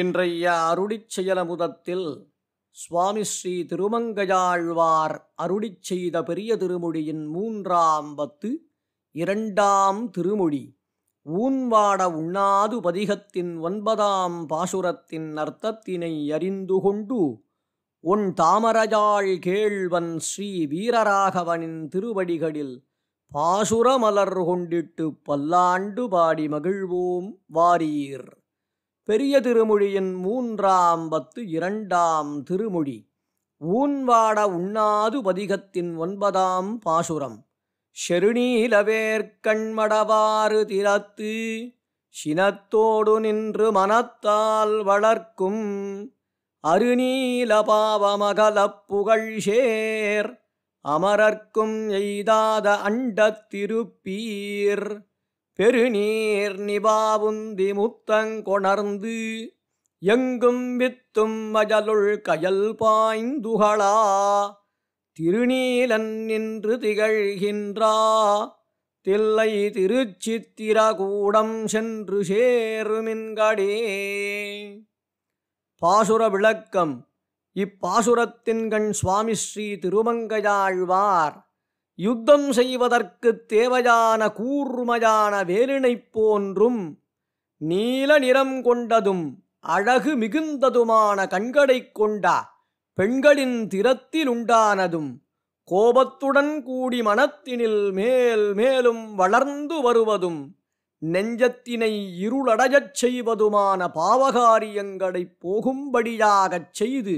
இன்றைய அருளிச் செயலமுதத்தில் சுவாமி ஸ்ரீ திருமங்கையாழ்வார் அருடிச் செய்த பெரிய திருமொழியின் மூன்றாம் பத்து இரண்டாம் திருமொழி ஊன்வாட உண்ணாது பதிகத்தின் ஒன்பதாம் பாசுரத்தின் அர்த்தத்தினை அறிந்து கொண்டு உன் தாமரஜாள் கேழ்வன் ஸ்ரீ வீரராகவனின் திருவடிகளில் பாசுரமலர் கொண்டிட்டு பல்லாண்டு பாடி மகிழ்வோம் வாரீர் பெரிய திருமொழியின் மூன்றாம் பத்து இரண்டாம் திருமொழி ஊன்வாட உண்ணாது பதிகத்தின் ஒன்பதாம் பாசுரம் செருநீலவேற்கண்மடவாறு திறத்து சினத்தோடு நின்று மனத்தால் வளர்க்கும் அருநீல பாவமகலப் ஷேர் அமரர்க்கும் எய்தாத அண்டத்திருப்பீர் பெருநீர் நிபாவுந்தி முத்தங்கொணர்ந்து எங்கும் வித்தும் மஜலுள் கயல் பாய்ந்துகளா திருநீலன் நின்று திகழ்கின்றா தில்லை திருச்சித்திரகூடம் சென்று சேருமின்கடே பாசுர விளக்கம் இப்பாசுரத்தின்கண் சுவாமி ஸ்ரீ திருமங்கையாழ்வார் யுத்தம் செய்வதற்குத் தேவையான கூர்மையான வேலினைப் போன்றும் நீல நிறம் கொண்டதும் அழகு மிகுந்ததுமான கண்களைக் கொண்ட பெண்களின் உண்டானதும் கோபத்துடன் கூடி மனத்தினில் மேல் மேலும் வளர்ந்து வருவதும் நெஞ்சத்தினை இருளடையச் செய்வதுமான பாவகாரியங்களைப் போகும்படியாகச் செய்து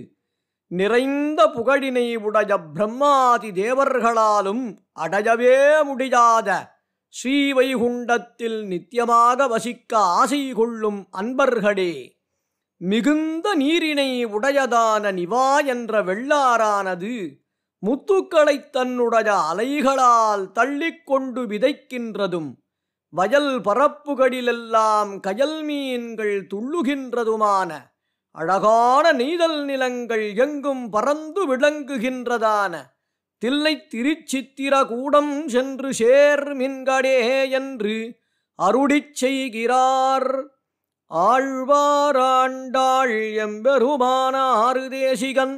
நிறைந்த புகழினை உடைய பிரம்மாதி தேவர்களாலும் அடையவே முடியாத ஸ்ரீவைகுண்டத்தில் நித்தியமாக வசிக்க ஆசை கொள்ளும் அன்பர்களே மிகுந்த நீரினை உடையதான நிவா என்ற வெள்ளாரானது முத்துக்களை தன்னுடைய அலைகளால் தள்ளிக்கொண்டு விதைக்கின்றதும் வயல் பரப்புகளிலெல்லாம் கயல் மீன்கள் துள்ளுகின்றதுமான அழகான நீதல் நிலங்கள் எங்கும் பறந்து விளங்குகின்றதான தில்லை திருச்சித்திர கூடம் சென்று சேர் மின்கடே என்று அருடிச் செய்கிறார் ஆழ்வாராண்டாள் எம்பெருமான ஆறு தேசிகன்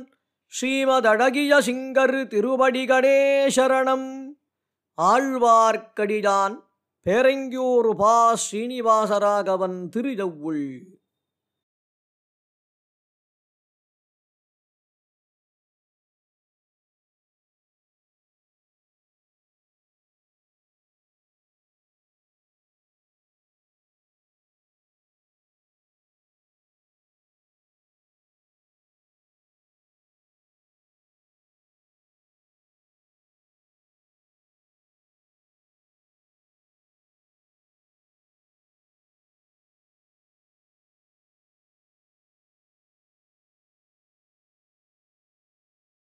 ஸ்ரீமதழகிய சிங்கர் திருவடி கணேசரணம் ஆழ்வார்க்கடிதான் பேரங்கியூர் பா ஸ்ரீனிவாசராகவன் திருஜவுள்